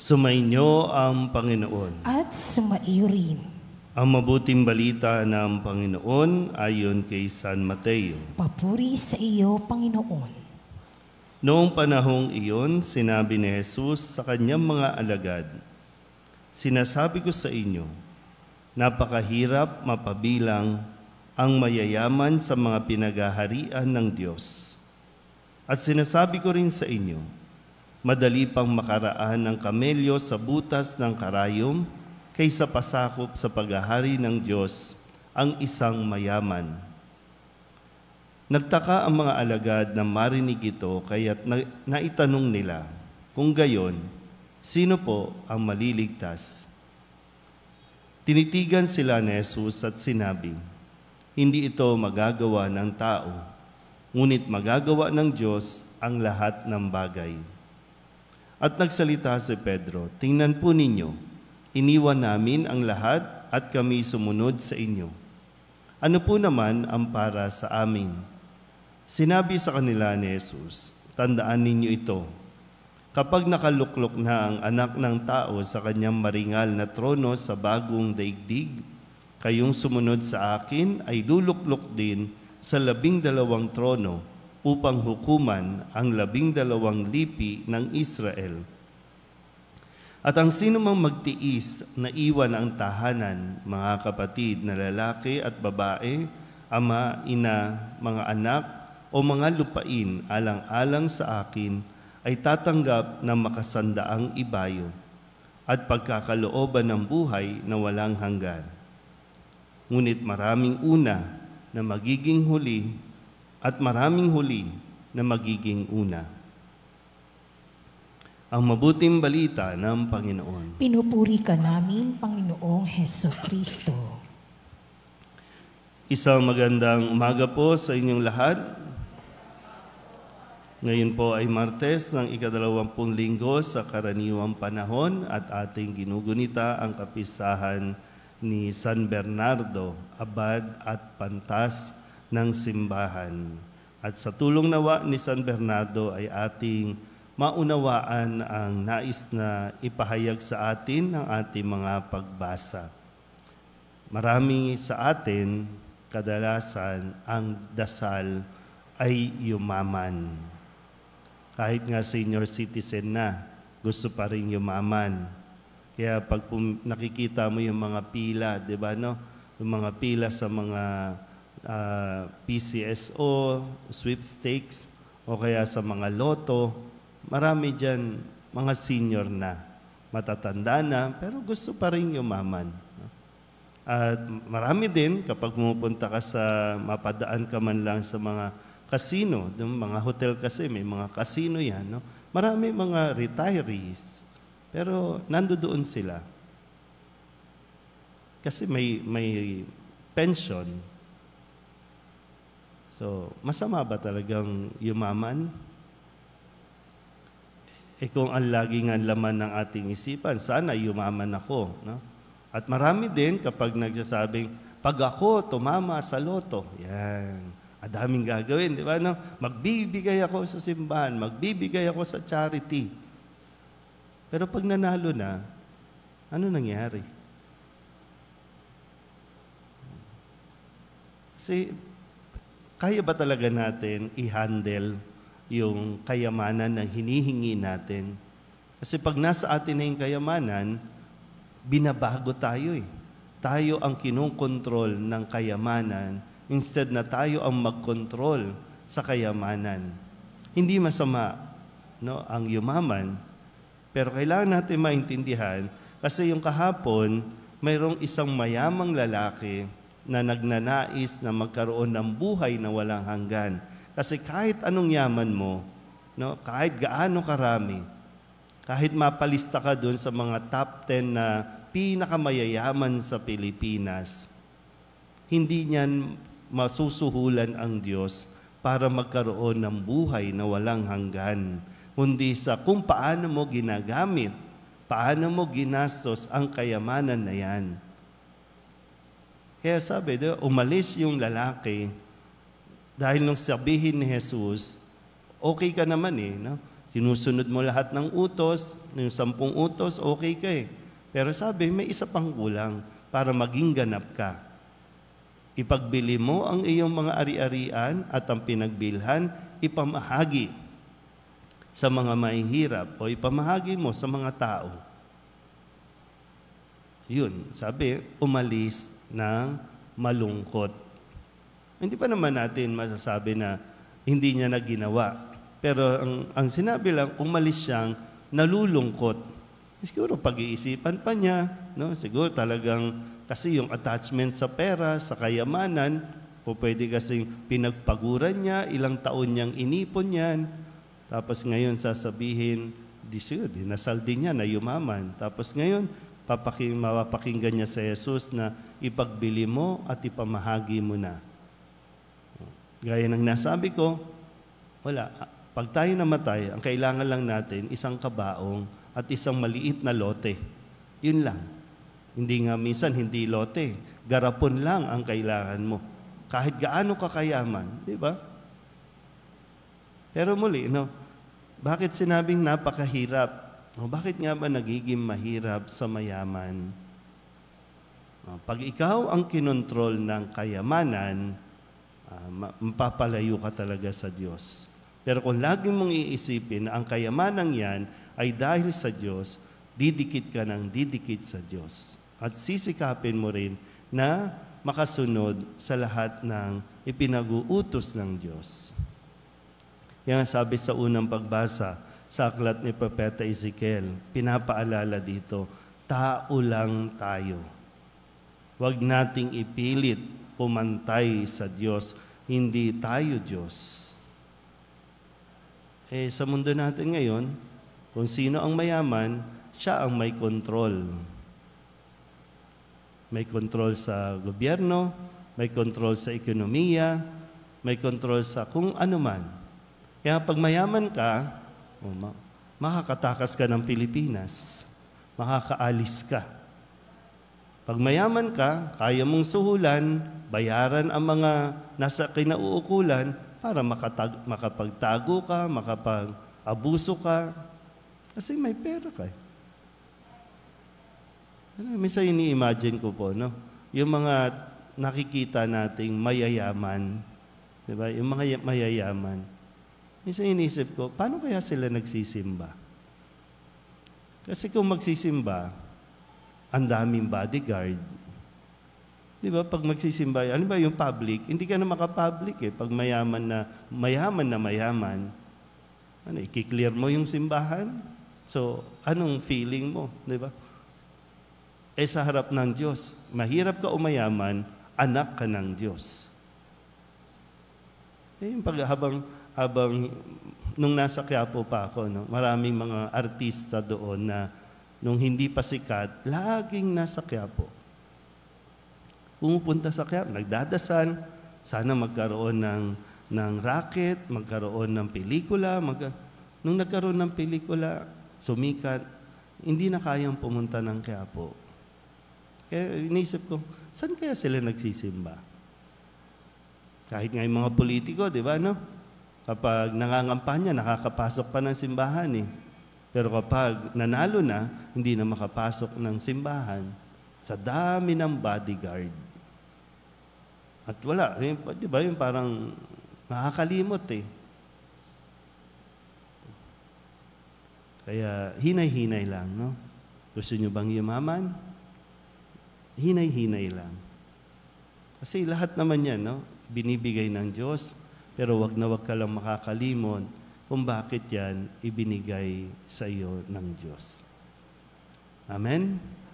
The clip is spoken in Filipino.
Sumainyo ang Panginoon. At sumaiyo rin. Ang mabuting balita ng Panginoon ayon kay San Mateo. Papuri sa iyo, Panginoon. Noong panahong iyon, sinabi ni Jesus sa kanyang mga alagad, Sinasabi ko sa inyo, napakahirap mapabilang ang mayayaman sa mga pinagaharian ng Diyos. At sinasabi ko rin sa inyo, Madali pang makaraan ng kamelyo sa butas ng karayom kaysa pasakop sa paghahari ng Diyos ang isang mayaman. Nagtaka ang mga alagad na marinig ito kaya't na, naitanong nila, kung gayon, sino po ang maliligtas? Tinitigan sila ni Jesus at sinabi, Hindi ito magagawa ng tao, ngunit magagawa ng Diyos ang lahat ng bagay. At nagsalita si Pedro, Tingnan po ninyo, iniwan namin ang lahat at kami sumunod sa inyo. Ano po naman ang para sa amin? Sinabi sa kanila ni Jesus, Tandaan ninyo ito, kapag nakaluklok na ang anak ng tao sa kanyang maringal na trono sa bagong daigdig, kayong sumunod sa akin ay luluklok din sa labing dalawang trono upang hukuman ang labing dalawang lipi ng Israel. At ang sinumang magtiis na iwan ang tahanan, mga kapatid na lalaki at babae, ama, ina, mga anak, o mga lupain alang-alang sa akin, ay tatanggap ng makasandaang ibayo at pagkakalooban ng buhay na walang hanggan. Ngunit maraming una na magiging huli at maraming huli na magiging una. Ang mabuting balita ng Panginoon. Pinupuri ka namin, Panginoong Heso Kristo. Isang magandang umaga po sa inyong lahat. Ngayon po ay Martes ng ikadalawampung linggo sa karaniwang panahon at ating ginugunita ang kapisahan ni San Bernardo, Abad at Pantas ng simbahan. At sa tulong nawa ni San Bernardo ay ating maunawaan ang nais na ipahayag sa atin ng ating mga pagbasa. Marami sa atin, kadalasan, ang dasal ay yumaman. Kahit nga senior citizen na, gusto pa rin yumaman. Kaya pag nakikita mo yung mga pila, di ba no? Yung mga pila sa mga uh, ah, PCSO, sweepstakes, o kaya sa mga loto. Marami dyan mga senior na, matatanda na, pero gusto pa rin umaman. At marami din kapag pumupunta ka sa, mapadaan ka man lang sa mga casino, yung mga hotel kasi may mga casino yan, no? marami mga retirees. Pero nandoon sila. Kasi may, may pension, So, masama ba talagang yumaman? E kung ang lagi nga laman ng ating isipan, sana yumaman ako. No? At marami din kapag nagsasabing, pag ako tumama sa loto, yan, adaming gagawin, di ba? No? Magbibigay ako sa simbahan, magbibigay ako sa charity. Pero pag nanalo na, ano nangyari? See, kaya ba talaga natin i-handle yung kayamanan na hinihingi natin? Kasi pag nasa atin na yung kayamanan, binabago tayo eh. Tayo ang kinonkontrol ng kayamanan instead na tayo ang magkontrol sa kayamanan. Hindi masama no, ang yumaman, pero kailangan natin maintindihan kasi yung kahapon, mayroong isang mayamang lalaki na nagnanais na magkaroon ng buhay na walang hanggan. Kasi kahit anong yaman mo, no, kahit gaano karami, kahit mapalista ka doon sa mga top 10 na pinakamayayaman sa Pilipinas, hindi niyan masusuhulan ang Diyos para magkaroon ng buhay na walang hanggan, kundi sa kung paano mo ginagamit, paano mo ginastos ang kayamanan na yan. Kaya sabi, diba, umalis yung lalaki dahil nung sabihin ni Jesus, okay ka naman eh. No? Sinusunod mo lahat ng utos, yung sampung utos, okay ka eh. Pero sabi, may isa pang kulang para maging ganap ka. Ipagbili mo ang iyong mga ari-arian at ang pinagbilhan, ipamahagi sa mga mahihirap o ipamahagi mo sa mga tao. Yun, sabi, umalis na malungkot. Hindi pa naman natin masasabi na hindi niya naginawa. Pero ang, ang sinabi lang, umalis siyang nalulungkot. Siguro pag-iisipan pa niya, no? siguro talagang kasi yung attachment sa pera, sa kayamanan, po pwede kasing pinagpaguran niya, ilang taon niyang inipon yan, tapos ngayon sasabihin, di siya, dinasal din niya na yumaman. Tapos ngayon, papaki, mapapakinggan niya sa Jesus na ipagbili mo at ipamahagi mo na. Gaya ng nasabi ko, wala. Pag tayo namatay, ang kailangan lang natin isang kabaong at isang maliit na lote. Yun lang. Hindi nga minsan, hindi lote. Garapon lang ang kailangan mo. Kahit gaano kakayaman, di ba? Pero muli, no? Bakit sinabing napakahirap? No, oh, bakit nga ba nagiging mahirap sa mayaman? No, oh, pag ikaw ang kinontrol ng kayamanan, uh, mapapalayo ka talaga sa Diyos. Pero kung laging mong iisipin na ang kayamanang yan ay dahil sa Diyos, didikit ka ng didikit sa Diyos. At sisikapin mo rin na makasunod sa lahat ng ipinag-uutos ng Diyos. Yan ang sabi sa unang pagbasa, sa aklat ni Propeta Ezekiel, pinapaalala dito, tao lang tayo. Huwag nating ipilit pumantay sa Diyos. Hindi tayo Diyos. Eh, sa mundo natin ngayon, kung sino ang mayaman, siya ang may control. May control sa gobyerno, may control sa ekonomiya, may control sa kung ano man. Kaya pag mayaman ka, o, ma- makakatakas ka ng Pilipinas. Makakaalis ka. Pag mayaman ka, kaya mong suhulan, bayaran ang mga nasa kinauukulan para makatag- makapagtago ka, makapag-abuso ka. Kasi may pera ka. eh. Ano, minsan ini-imagine ko po, no? Yung mga nakikita nating mayayaman, di ba? Yung mga mayayaman, Minsan inisip ko, paano kaya sila nagsisimba? Kasi kung magsisimba, ang daming bodyguard. Di ba? Pag magsisimba, ano ba yung public? Hindi ka na makapublic eh. Pag mayaman na, mayaman na mayaman, ano, ikiklear mo yung simbahan. So, anong feeling mo? Di ba? Eh sa harap ng Diyos, mahirap ka o mayaman, anak ka ng Diyos. Eh, pag habang habang nung nasa Quiapo pa ako, no, maraming mga artista doon na nung hindi pa sikat, laging nasa Quiapo. Pumupunta sa Quiapo, nagdadasal, sana magkaroon ng, ng racket, magkaroon ng pelikula. Mag, nung nagkaroon ng pelikula, sumikat, hindi na kayang pumunta ng Quiapo. Kaya inisip ko, saan kaya sila nagsisimba? Kahit nga yung mga politiko, di ba, no? Kapag nangangampanya, nakakapasok pa ng simbahan eh. Pero kapag nanalo na, hindi na makapasok ng simbahan sa dami ng bodyguard. At wala, eh, di ba yung parang nakakalimot eh. Kaya hinay-hinay lang, no? Gusto nyo bang yumaman? Hinay-hinay lang. Kasi lahat naman yan, no? Binibigay ng Diyos pero wag na wag ka lang makakalimon kung bakit yan ibinigay sa iyo ng Diyos. Amen?